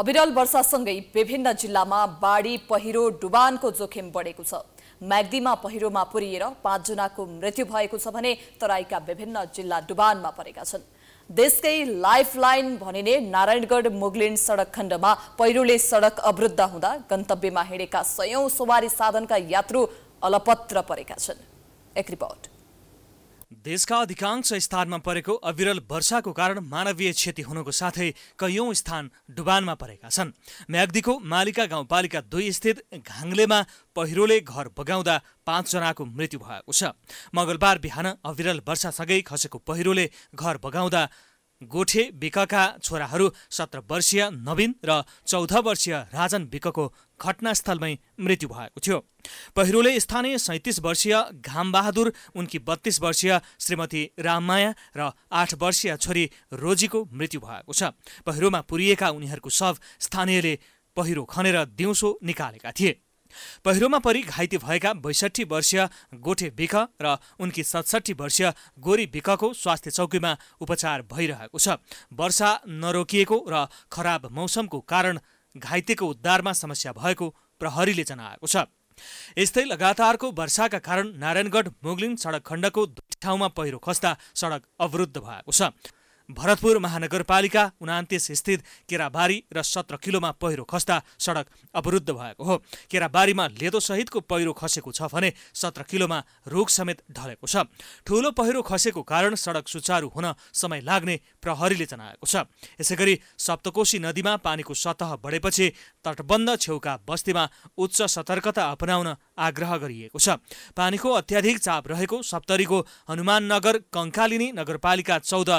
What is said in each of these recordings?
अविरल वर्षासँगै विभिन्न जिल्लामा बाढी पहिरो डुबानको जोखिम बढेको छ म्याग्दीमा पहिरोमा पुरिएर पाँचजनाको मृत्यु भएको छ भने तराईका विभिन्न जिल्ला डुबानमा परेका छन् देशकै लाइफलाइन भनिने नारायणगढ मुगलिन सडक खण्डमा पहिरोले सडक अवरुद्ध हुँदा गन्तव्यमा हिँडेका सयौं सवारी साधनका यात्रु अलपत्र परेका छन् एक रिपोर्ट देशका अधिकांश स्थानमा परेको अविरल वर्षाको कारण मानवीय क्षति हुनुको साथै कैयौं स्थान डुबानमा परेका छन् म्याग्दीको मालिका गाउँपालिका दुई स्थित घाङ्लेमा पहिरोले घर बगाउँदा पाँचजनाको मृत्यु भएको छ मङ्गलबार बिहान अविरल वर्षासँगै खसेको पहिरोले घर बगाउँदा गोठे विकका छोराहरू सत्र वर्षीय नवीन र चौध वर्षीय राजन विकको घटनास्थलमै मृत्यु भएको थियो पहिरोले स्थानीय सैतिस वर्षीय घामबहादुर उनकी बत्तीस वर्षीय श्रीमती राममाया र आठ वर्षीय छोरी रोजीको मृत्यु भएको छ पहिरोमा पुरिएका उनीहरूको शव स्थानीयले पहिरो खनेर दिउँसो निकालेका थिए पहिरोमा परि घाइते भएका बैसठी वर्षीय गोठे बिख र उनकी सतसठी वर्षीय गोरी बिखको स्वास्थ्य चौकीमा उपचार भइरहेको छ वर्षा नरोकिएको र खराब मौसमको कारण घाइतेको उद्धारमा समस्या भएको प्रहरीले जनाएको छ यस्तै लगातारको वर्षाका कारण नारायणगढ मुगलिङ सडक खण्डको ठाउँमा पहिरो खस्दा सडक अवरुद्ध भएको छ भरतपुर महानगरपालिका उनातिस स्थित केराबारी र सत्र किलोमा पहिरो खस्दा सडक अवरुद्ध भएको हो केराबारीमा लेदो सहितको पहिरो खसेको छ भने सत्र किलोमा रोग समेत ढलेको छ ठूलो पहिरो खसेको कारण सडक सुचारू हुन समय लाग्ने प्रहरीले जनाएको छ यसैगरी सप्तकोशी नदीमा पानीको सतह बढेपछि तटबन्ध छेउका बस्तीमा उच्च सतर्कता अपनाउन आग्रह गरिएको छ पानीको अत्याधिक चाप रहेको सप्तरीको हनुमाननगर कङ्कालिनी नगरपालिका चौध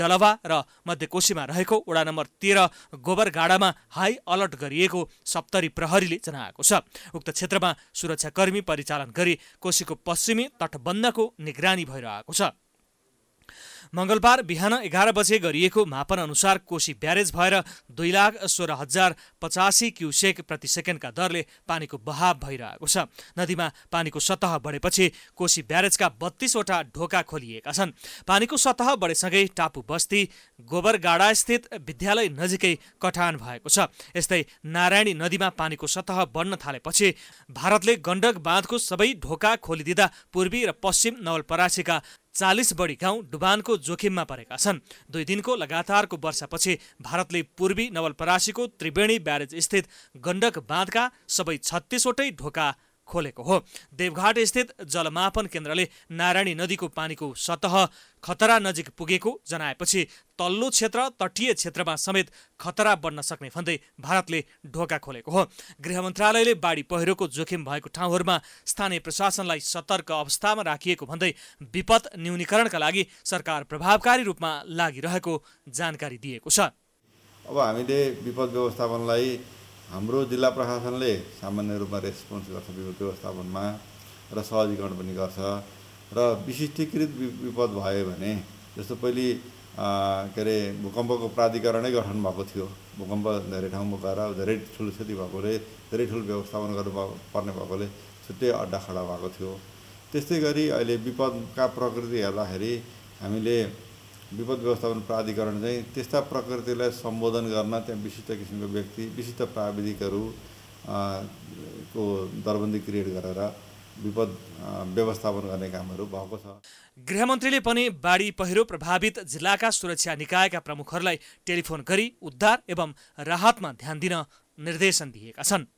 डलवा र मध्यकोशीमा रहेको वडा नम्बर तेह्र गोबरगाडामा हाई अलर्ट गरिएको सप्तरी प्रहरीले जनाएको छ उक्त क्षेत्रमा सुरक्षाकर्मी परिचालन गरी कोशीको पश्चिमी तटबन्धको निगरानी भइरहेको छ मङ्गलबार बिहान एघार बजे गरिएको मापन अनुसार कोशी ब्यारेज भएर दुई लाख सोह्र हजार पचासी क्युसेक प्रति सेकेन्डका दरले पानीको बहाव भइरहेको छ नदीमा पानीको सतह बढेपछि कोशी ब्यारेजका बत्तीसवटा ढोका खोलिएका छन् पानीको सतह बढेसँगै टापु बस्ती गोबरगाडास्थित विद्यालय नजिकै कठान भएको छ यस्तै नारायणी नदीमा पानीको सतह बढ्न थालेपछि भारतले गण्डक बाँधको सबै ढोका खोलिदिँदा पूर्वी र पश्चिम नवलपरासीका चालिस बढी गाउँ डुबानको जोखिममा परेका छन् दुई दिनको लगातारको वर्षापछि भारतले पूर्वी नवलपरासीको त्रिवेणी ब्यारेज स्थित गण्डक बाँधका सबै छत्तिसवटै ढोका खोलेको हो देवघाट स्थित जलमापन केन्द्रले नारायणी नदीको पानीको सतह खतरा नजिक पुगेको जनाएपछि तल्लो क्षेत्र तटीय क्षेत्रमा समेत खतरा बन्न सक्ने भन्दै भारतले ढोका खोलेको हो गृह मन्त्रालयले बाढी पहिरोको जोखिम भएको ठाउँहरूमा स्थानीय प्रशासनलाई सतर्क अवस्थामा राखिएको भन्दै विपद न्यूनीकरणका लागि सरकार प्रभावकारी रूपमा लागिरहेको जानकारी दिएको छ अब हामीले विपद व्यवस्थापनलाई हाम्रो जिल्ला प्रशासनले सामान्य रूपमा रेस्पोन्स गर्छ विपद व्यवस्थापनमा र सहजीकरण पनि गर्छ र विशिष्टीकृत विपद भयो भने जस्तो पहिले के अरे भूकम्पको प्राधिकरणै गठन भएको थियो भूकम्प धेरै ठाउँमा गएर धेरै ठुलो क्षति भएकोले धेरै ठुलो व्यवस्थापन गर्नु पर्ने भएकोले छुट्टै अड्डा खडा भएको थियो त्यस्तै गरी अहिले विपदका प्रकृति हेर्दाखेरि हामीले विपद व्यवस्थापन प्राधिकरण चाहिँ त्यस्ता प्रकृतिलाई सम्बोधन गर्न त्यहाँ विशिष्ट किसिमको व्यक्ति विशिष्ट प्राविधिकहरू को दरबन्दी क्रिएट गरेर विपद व्यवस्थापन गर्ने कामहरू भएको छ गृहमन्त्रीले पनि बाढी पहिरो प्रभावित जिल्लाका सुरक्षा निकायका प्रमुखहरूलाई टेलिफोन गरी उद्धार एवं राहतमा ध्यान दिन निर्देशन दिएका छन्